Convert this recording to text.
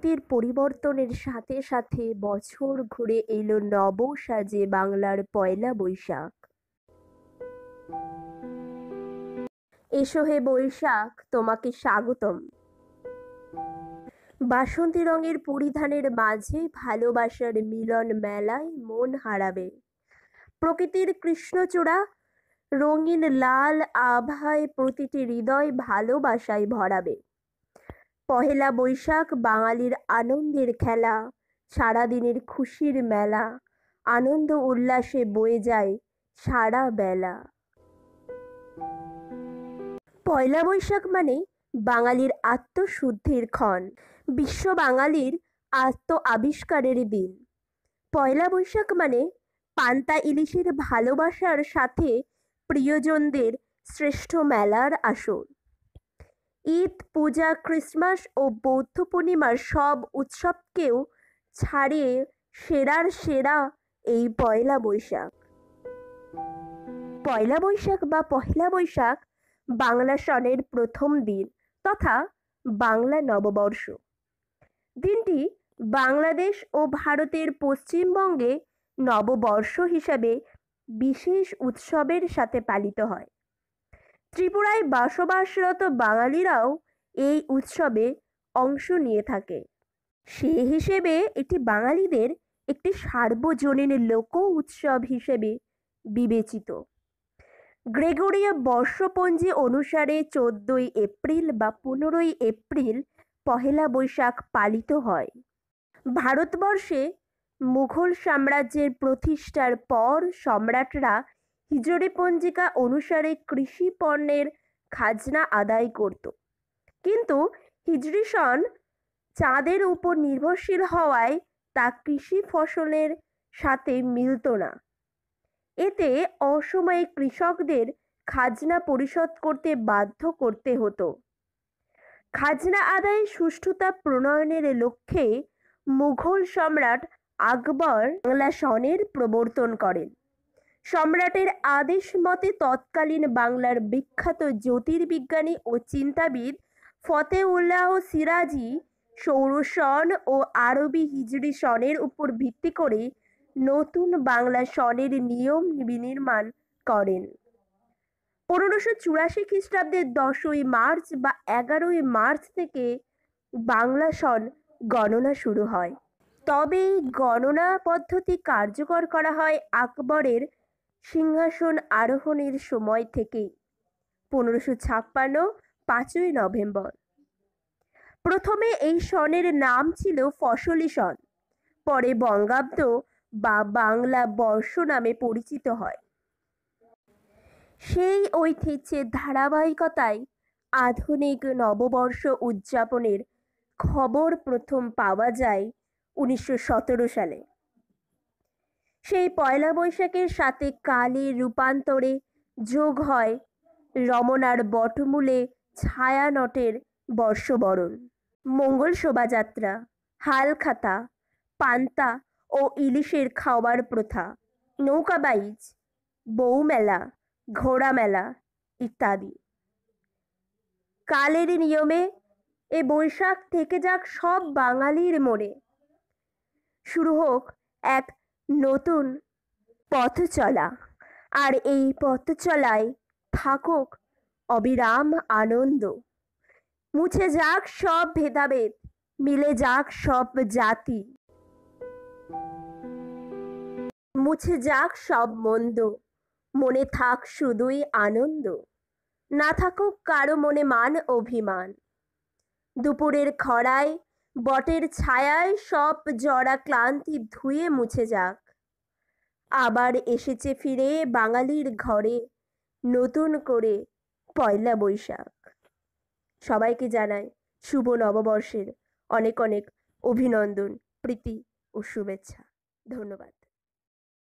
অতীতের পরিবর্তনের সাথে সাথে বছর ঘুরে এলো নব সাজে বাংলার পয়লা বৈশাখ এসো হে বৈশাখ তোমাকে স্বাগতম বাসন্তী রঙের পরিধানের মাঝে ভালোবাসার মিলন মেলায় মন হারাবে প্রকৃতির কৃষ্ণচূড়া রঙিন লাল আভায় প্রতিটি হৃদয় ভালোবাসায় ভরাবে পহেলা বৈশাখ বাঙালির আনন্দের খেলা সারাদিনের খুশির মেলা আনন্দ উল্লাসে বয়ে যায় সারা বেলা পয়লা বৈশাখ মানে বাঙালির আত্মশুদ্ধির ক্ষণ বিশ্ব বাঙালির আত্ম আবিষ্কারের দিন পয়লা বৈশাখ মানে পান্তা ইলিশের ভালোবাসার সাথে প্রিয়জনদের শ্রেষ্ঠ মেলার আসর ঈদ পূজা ক্রিসমাস ও বৌদ্ধ পূর্ণিমার সব উৎসবকেও ছাড়িয়ে সেরার সেরা এই পয়লা বৈশাখ পয়লা বৈশাখ বা পহেলা বৈশাখ বাংলা সনের প্রথম দিন তথা বাংলা নববর্ষ দিনটি বাংলাদেশ ও ভারতের পশ্চিমবঙ্গে নববর্ষ হিসাবে বিশেষ উৎসবের সাথে পালিত হয় ত্রিপুরায় বসবাসরত বাঙালিরাও এই উৎসবে অংশ নিয়ে থাকে সে হিসেবে এটি বাঙালিদের একটি সার্বজনীন লোক উৎসব হিসেবে বিবেচিত গ্রেগরীয় বর্ষপঞ্জি অনুসারে চোদ্দই এপ্রিল বা পনেরোই এপ্রিল পহেলা বৈশাখ পালিত হয় ভারতবর্ষে মুঘল সাম্রাজ্যের প্রতিষ্ঠার পর সম্রাটরা হিজরি পঞ্জিকা অনুসারে কৃষি পণ্যের খাজনা আদায় করত কিন্তু হিজরি সন চাঁদের উপর নির্ভরশীল হওয়ায় তা কৃষি ফসলের সাথে মিলত না এতে অসময়ে কৃষকদের খাজনা পরিশোধ করতে বাধ্য করতে হতো খাজনা আদায় সুষ্ঠুতা প্রণয়নের লক্ষ্যে মুঘল সম্রাট আকবর বাংলা সনের প্রবর্তন করেন সম্রাটের আদেশ মতে তৎকালীন বাংলার বিখ্যাত জ্যোতির্বিজ্ঞানী ও চিন্তাবিদ ফতেউল্লাহ সিরাজি সৌর সন ও আরবি হিজড়ি সনের উপর ভিত্তি করে নতুন বাংলা সনের নিয়ম বিনির্মাণ করেন পনেরোশো চুরাশি খ্রিস্টাব্দের দশই মার্চ বা এগারোই মার্চ থেকে বাংলা সন গণনা শুরু হয় তবে গণনা পদ্ধতি কার্যকর করা হয় আকবরের সিংহাসন আরোহণের সময় থেকে পনেরোশো ছাপ্পান্ন পাঁচই নভেম্বর প্রথমে এই সনের নাম ছিল ফসলি সন পরে বঙ্গাব্দ বা বাংলা বর্ষ নামে পরিচিত হয় সেই ঐতিহ্যের ধারাবাহিকতায় আধুনিক নববর্ষ উদযাপনের খবর প্রথম পাওয়া যায় উনিশশো সালে সেই পয়লা বৈশাখের সাথে কালের রূপান্তরে যোগ হয় রমনার বটমূলে ছায়ানটের বর্ষবরণ মঙ্গল শোভাযাত্রা হালখাতা পান্তা ও ইলিশের খাওয়ার প্রথা নৌকাবাইজ বৌমেলা ঘোড়া মেলা ইত্যাদি কালেরই নিয়মে এ বৈশাখ থেকে যাক সব বাঙালির মনে শুরু হোক এক নতুন পথ চলা আর এই পথ চলায় থাকুক অবিরাম আনন্দ মুছে যাক সব ভেদাভেদ মিলে যাক সব জাতি মুছে যাক সব মন্দ মনে থাক শুধুই আনন্দ না থাকুক কারো মনে মান অভিমান দুপুরের খড়ায় বটের ছায়ায় সব জড়া ক্লান্তি ধুয়ে মুছে যাক আবার এসেছে ফিরে বাঙালির ঘরে নতুন করে পয়লা বৈশাখ সবাইকে জানাই শুভ নববর্ষের অনেক অনেক অভিনন্দন প্রীতি ও শুভেচ্ছা ধন্যবাদ